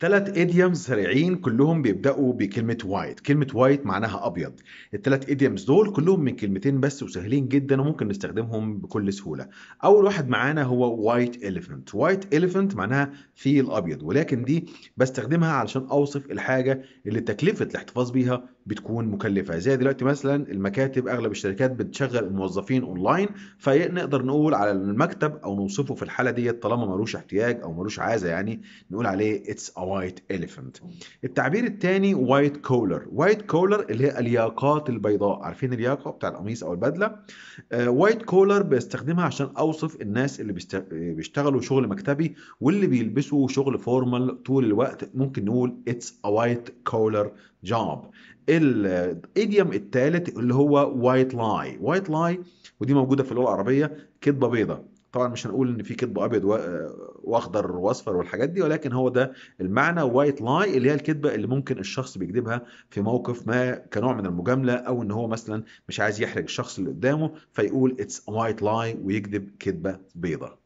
ثلاث ايديومز سريعين كلهم بيبداوا بكلمه وايت كلمه وايت معناها ابيض الثلاث ايديومز دول كلهم من كلمتين بس وسهلين جدا وممكن نستخدمهم بكل سهوله اول واحد معانا هو وايت elephant وايت elephant معناها فيل ابيض ولكن دي بستخدمها علشان اوصف الحاجه اللي تكلفه الاحتفاظ بيها بتكون مكلفه زي دلوقتي مثلا المكاتب اغلب الشركات بتشغل الموظفين اونلاين فنقدر نقول على المكتب او نوصفه في الحاله دي طالما ملوش احتياج او ملوش عازه يعني نقول عليه اتس ا وايت اليفنت التعبير الثاني وايت كولر وايت كولر اللي هي الياقات البيضاء عارفين الياقه بتاع القميص او البدله وايت آه، كولر بستخدمها عشان اوصف الناس اللي بيشتغلوا شغل مكتبي واللي بيلبسوا شغل فورمال طول الوقت ممكن نقول اتس ا وايت كولر job الايديوم الثالث اللي هو وايت لاي وايت لاي ودي موجوده في اللغه العربيه كذبه بيضاء طبعا مش هنقول ان في كذب ابيض آه، واخضر واصفر والحاجات دي ولكن هو ده المعنى وايت لاي اللي هي الكذبه اللي ممكن الشخص بيكذبها في موقف ما كنوع من المجامله او ان هو مثلا مش عايز يحرج الشخص اللي قدامه فيقول اتس وايت لاي ويكذب كذبه بيضه